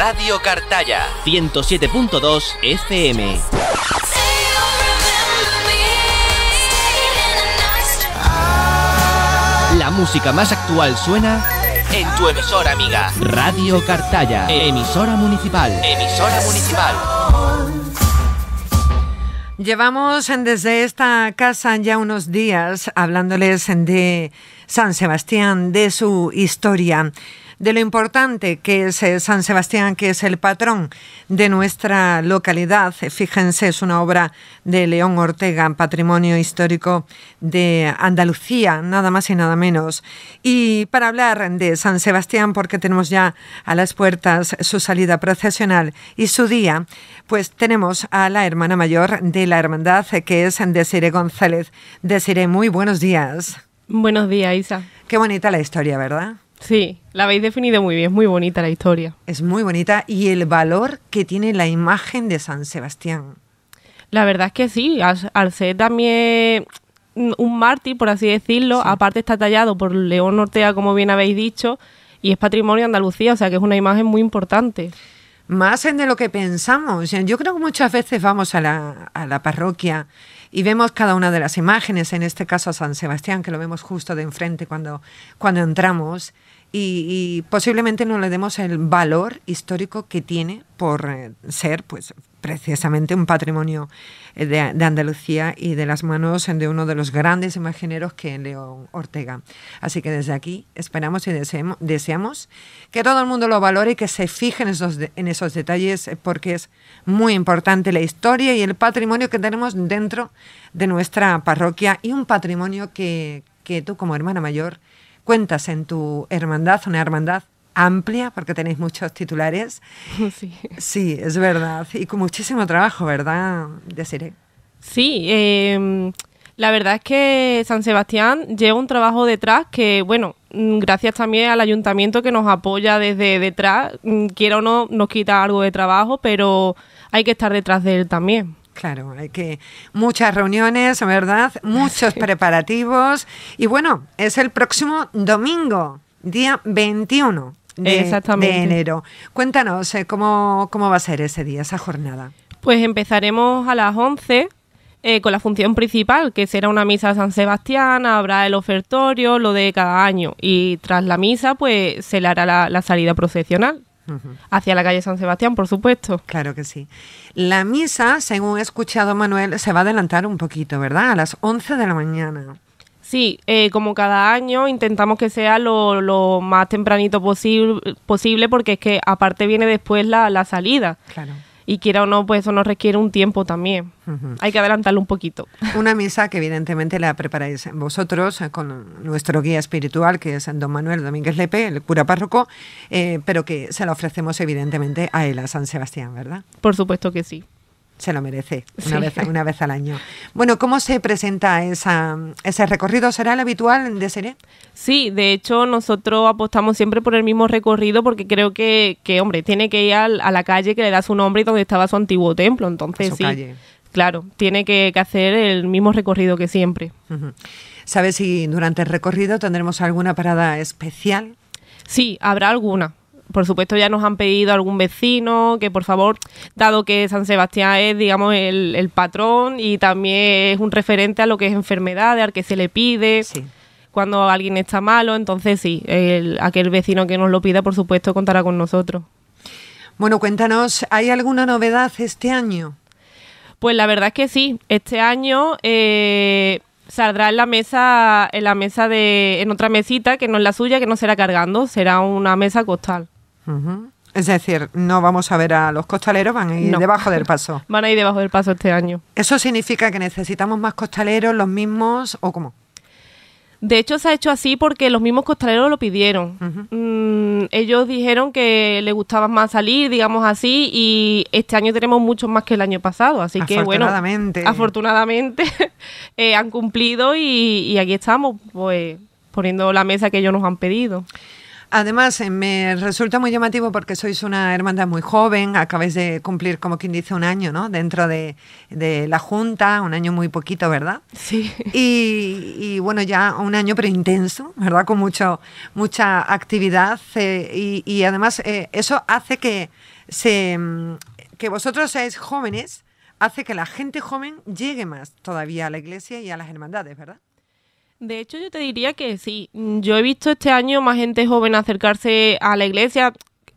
Radio Cartaya 107.2 FM. La música más actual suena en tu emisora amiga. Radio Cartaya, emisora municipal. Emisora municipal. Llevamos desde esta casa ya unos días hablándoles de San Sebastián, de su historia de lo importante que es eh, San Sebastián, que es el patrón de nuestra localidad. Fíjense, es una obra de León Ortega, Patrimonio Histórico de Andalucía, nada más y nada menos. Y para hablar de San Sebastián, porque tenemos ya a las puertas su salida procesional y su día, pues tenemos a la hermana mayor de la hermandad, que es Desire González. Desire, muy buenos días. Buenos días, Isa. Qué bonita la historia, ¿verdad? Sí, la habéis definido muy bien, es muy bonita la historia. Es muy bonita y el valor que tiene la imagen de San Sebastián. La verdad es que sí, al, ser también un mártir, por así decirlo, aparte está tallado por León Ortega, como bien habéis dicho, y es patrimonio de Andalucía, o sea que es una imagen muy importante. Más en de lo que pensamos. Yo creo que muchas veces vamos a la, a la parroquia y vemos cada una de las imágenes, en este caso a San Sebastián, que lo vemos justo de enfrente cuando, cuando entramos, y, posiblemente no le demos el valor histórico que tiene por eh, ser pues precisamente un patrimonio eh, de, Andalucía y de las manos de uno de los grandes imagineros que es León Ortega. Así que desde aquí esperamos y deseamos, que todo el mundo lo valore y que se fije en esos, en esos detalles eh, porque es muy importante la historia y el patrimonio que tenemos dentro de nuestra parroquia y un patrimonio que tú como hermana mayor cuentas en tu hermandad, una hermandad amplia porque tenéis muchos titulares. Sí. es verdad. Y con muchísimo trabajo, ¿verdad, deciré Sí, em, la verdad es que San Sebastián lleva un trabajo detrás que, bueno, mm, gracias también al ayuntamiento que nos apoya desde detrás, mm, ...quiero o no, nos quita algo de trabajo, pero hay que estar detrás de él también. Claro, hay que muchas reuniones, ¿verdad? Muchos preparativos. Y bueno, es el próximo domingo, día 21. Exactamente. enero. Cuéntanos, eh, ¿cómo, ¿cómo va a ser ese día, esa jornada? Pues empezaremos a las 11 eh, con la función principal, que será una misa de San Sebastián, habrá el ofertorio, lo de cada año, y tras la misa pues se le hará la, salida procesional. Hacia la calle San Sebastián, por supuesto. Claro que sí. La misa, según he escuchado Manuel, se va a adelantar un poquito, ¿verdad? A las 11 de la mañana. Sí, eh, como cada año intentamos que sea lo, más tempranito posible, porque es que aparte viene después la, salida. Claro y quiera o no, pues eso nos requiere un tiempo también. Hay que adelantarlo un poquito. Una misa que evidentemente la preparáis vosotros eh, con nuestro guía espiritual, que es don Manuel Domínguez Lepe, el cura párroco, eh, pero que se la ofrecemos evidentemente a él, a San Sebastián, ¿verdad? Por supuesto que sí se lo merece una, vez, una vez al año. Bueno, ¿cómo se presenta esa, ese recorrido? ¿Será el habitual de Seré? Sí, de hecho nosotros apostamos siempre por el mismo recorrido porque creo que, hombre, tiene que ir a la calle que le da su nombre y donde estaba su antiguo templo, entonces Claro, tiene que, hacer el mismo recorrido que siempre. ¿Sabes si durante el recorrido tendremos alguna parada especial? Sí, habrá alguna por supuesto ya nos han pedido algún vecino que por favor, dado que San Sebastián es, digamos, el, patrón y también es un referente a lo que es enfermedades, al que se le pide. Cuando alguien está malo, entonces sí, aquel vecino que nos lo pida, por supuesto, contará con nosotros. Bueno, cuéntanos, ¿hay alguna novedad este año? Pues la verdad es que sí. Este año eh, saldrá en la mesa, en la mesa de, en otra mesita que no es la suya, que no será cargando, será una mesa costal. Es decir, no vamos a ver a los costaleros, van a ir debajo del paso. van a ir debajo del paso este año. ¿Eso significa que necesitamos más costaleros, los mismos o cómo? De hecho, se ha hecho así porque los mismos costaleros lo pidieron. Mm, ellos dijeron que les gustaba más salir, digamos así, y este año tenemos muchos más que el año pasado. Así que, bueno, afortunadamente eh, han cumplido y, aquí estamos, pues poniendo la mesa que ellos nos han pedido. Además, eh, me resulta muy llamativo porque sois una hermandad muy joven, acabáis de cumplir, como quien dice, un año, ¿no? Dentro de, la Junta, un año muy poquito, ¿verdad? Sí. Y, bueno, ya un año pero intenso, ¿verdad? Con mucho, mucha actividad eh, y, además eh, eso hace que, se, mm, que vosotros seáis jóvenes, hace que la gente joven llegue más todavía a la iglesia y a las hermandades, ¿verdad? De hecho, yo te diría que sí. Mm, yo he visto este año más gente joven acercarse a la iglesia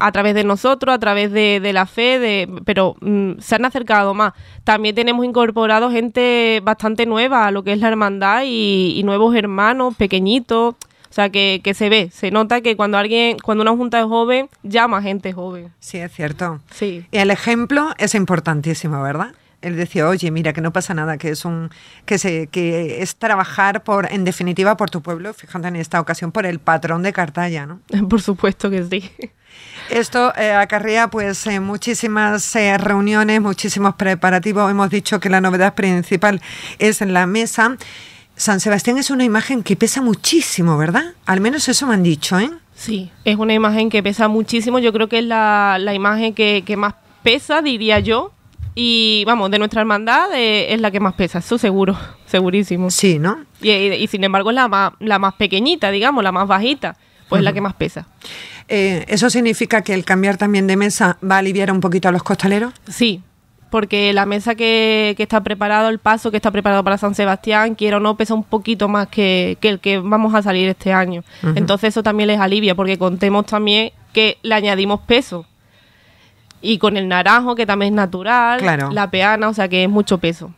a través de nosotros, a través de, la fe, de, pero mm, se han acercado más. También tenemos incorporado gente bastante nueva a lo que es la hermandad y, nuevos hermanos pequeñitos. O sea, que, que, se ve, se nota que cuando alguien, cuando una junta es joven, llama gente joven. Sí, es cierto. Sí. Y el ejemplo es importantísimo, ¿verdad? él decía, oye, mira, que no pasa nada, que es un, que se, que es trabajar por, en definitiva, por tu pueblo, fíjate en esta ocasión, por el patrón de Cartaya, ¿no? Por supuesto que sí. Esto eh, acarrea pues eh, muchísimas eh, reuniones, muchísimos preparativos. Hemos dicho que la novedad principal es en la mesa. San Sebastián es una imagen que pesa muchísimo, ¿verdad? Al menos eso me han dicho, ¿eh? Sí, es una imagen que pesa muchísimo. Yo creo que es la, la imagen que, que más pesa, diría yo, y vamos, de nuestra hermandad eh, es la que más pesa, eso seguro, segurísimo. Sí, ¿no? Y, sin embargo es la más, la más pequeñita, digamos, la más bajita, pues es la que más pesa. Eh, ¿Eso significa que el cambiar también de mesa va a aliviar un poquito a los costaleros? Sí, porque la mesa que, que está preparado, el paso que está preparado para San Sebastián, quiero o no, pesa un poquito más que, que el que vamos a salir este año. Entonces eso también les alivia, porque contemos también que le añadimos peso y con el naranjo, que también es natural, la peana, o sea que es mucho peso.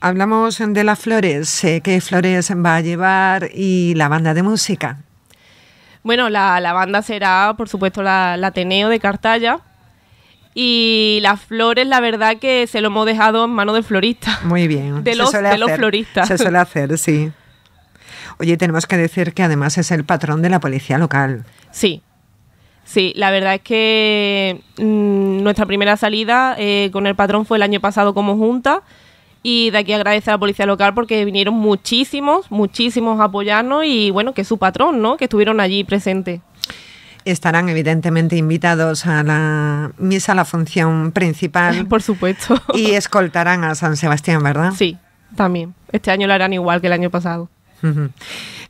Hablamos de las flores, eh, qué flores va a llevar y la banda de música. Bueno, la, banda será, por supuesto, la, Ateneo de Cartaya. Y las flores, la verdad que se lo hemos dejado en manos del florista. Muy bien. De los, los floristas. Se suele hacer, sí. Oye, tenemos que decir que además es el patrón de la policía local. Sí, Sí, la verdad es que mm, nuestra primera salida eh, con el patrón fue el año pasado como junta y de aquí agradecer a la policía local porque vinieron muchísimos, muchísimos a apoyarnos y bueno, que su patrón, ¿no? Que estuvieron allí presentes estarán evidentemente invitados a la misa, la función principal. Por supuesto. Y escoltarán a San Sebastián, ¿verdad? Sí, también. Este año lo harán igual que el año pasado.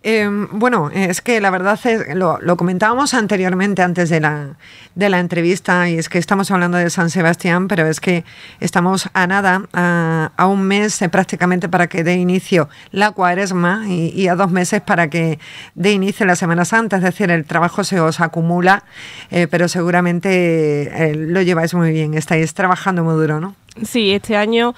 Em, bueno, es que la verdad es, lo, lo comentábamos anteriormente antes de la, de la, entrevista y es que estamos hablando de San Sebastián, pero es que estamos a nada, a, un mes eh, prácticamente para que dé inicio la cuaresma y, a dos meses para que dé inicio la Semana Santa, es decir, el trabajo se os acumula, eh, pero seguramente eh, lo lleváis muy bien, estáis trabajando muy duro, ¿no? Sí, este año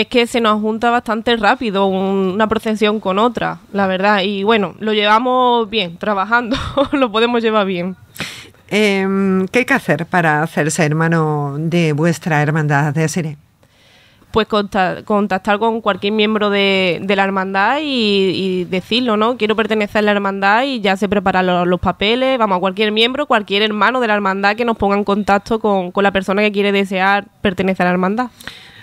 es que se nos junta bastante rápido una procesión con otra, la verdad. Y bueno, lo llevamos bien, trabajando, lo podemos llevar bien. Em, ¿Qué hay que hacer para hacerse hermano de vuestra hermandad de Sire? Pues contactar con cualquier miembro de, la hermandad y, decirlo, ¿no? Quiero pertenecer a la hermandad y ya se preparan los, papeles, vamos, a cualquier miembro, cualquier hermano de la hermandad que nos ponga en contacto con, con la persona que quiere desear pertenecer a la hermandad.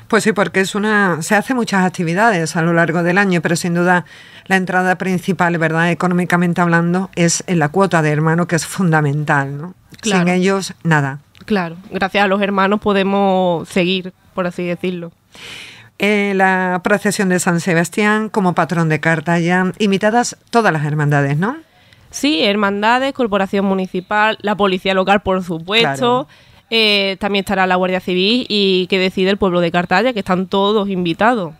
Pues sí, porque es una se hace muchas actividades a lo largo del año, pero sin duda la entrada principal, ¿verdad? Económicamente hablando, es en la cuota de hermano que es fundamental, ¿no? Sin ellos nada. Claro, gracias a los hermanos podemos seguir, por así decirlo. Eh, la procesión de San Sebastián como patrón de Cartaya, imitadas todas las hermandades, ¿no? Sí, hermandades, corporación municipal, la policía local, por supuesto, eh, también estará la Guardia Civil y que decide el pueblo de Cartaya, que están todos invitados.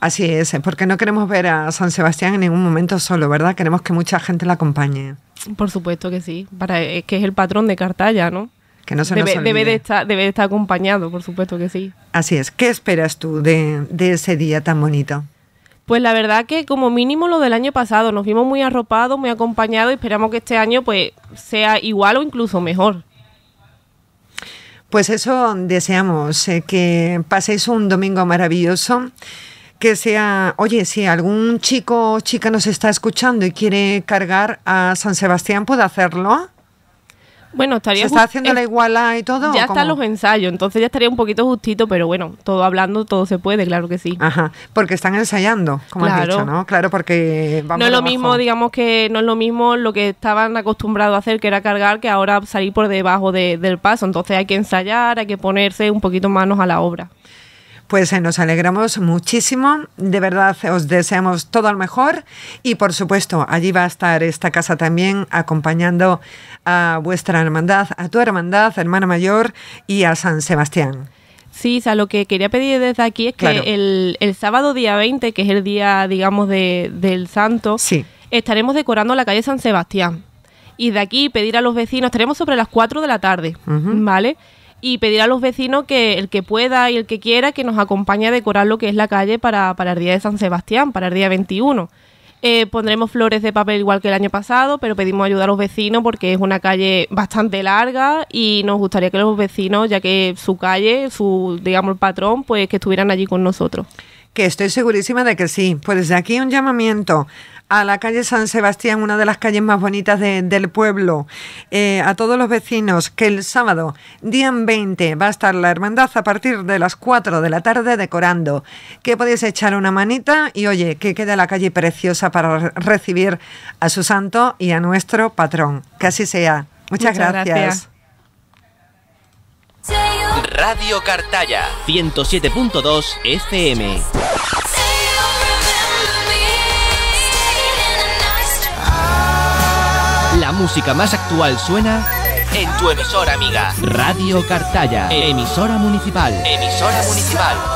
Así es, porque no queremos ver a San Sebastián en ningún momento solo, ¿verdad? Queremos que mucha gente la acompañe. Por supuesto que sí, para, es eh, que es el patrón de Cartaya, ¿no? Que no se debe, debe, de estar, debe estar acompañado, por supuesto que sí. Así es, ¿qué esperas tú de, de ese día tan bonito? Pues la verdad que como mínimo lo del año pasado, nos vimos muy arropados, muy acompañados y esperamos que este año pues sea igual o incluso mejor. Pues eso deseamos, eh, que paséis un domingo maravilloso que sea, oye, si algún chico o chica nos está escuchando y quiere cargar a San Sebastián, puede hacerlo. Bueno, estaría. ¿Se está haciendo la iguala y todo? Ya están los ensayos, entonces ya estaría un poquito justito, pero bueno, todo hablando, todo se puede, claro que sí. Ajá, porque están ensayando, como claro. has dicho, ¿no? Claro, porque vamos No es lo mismo, digamos que no es lo mismo lo que estaban acostumbrados a hacer, que era cargar, que ahora salir por debajo de, del paso. Entonces hay que ensayar, hay que ponerse un poquito manos a la obra pues eh, nos alegramos muchísimo. De verdad, os deseamos todo lo mejor. Y por supuesto, allí va a estar esta casa también acompañando a vuestra hermandad, a tu hermandad, hermana mayor y a San Sebastián. Sí, o lo que quería pedir desde aquí es que el, sábado día 20, que es el día, digamos, del santo, estaremos decorando la calle San Sebastián. Y de aquí pedir a los vecinos, estaremos sobre las 4 de la tarde, ¿vale? y pedir a los vecinos que el que pueda y el que quiera que nos acompañe a decorar lo que es la calle para, el día de San Sebastián, para el día 21. Eh, pondremos flores de papel igual que el año pasado, pero pedimos ayuda a los vecinos porque es una calle bastante larga y nos gustaría que los vecinos, ya que su calle, su, digamos, el patrón, pues que estuvieran allí con nosotros que estoy segurísima de que sí. Pues desde aquí un llamamiento a la calle San Sebastián, una de las calles más bonitas del pueblo. Eh, a todos los vecinos que el sábado, día 20, va a estar la hermandad a partir de las 4 de la tarde decorando. Que podéis echar una manita y oye, que queda la calle preciosa para recibir a su santo y a nuestro patrón. Que así sea. Muchas, gracias. Radio Cartaya 107.2 FM. música más actual suena en tu emisora amiga. Radio Cartalla, emisora municipal. Emisora municipal.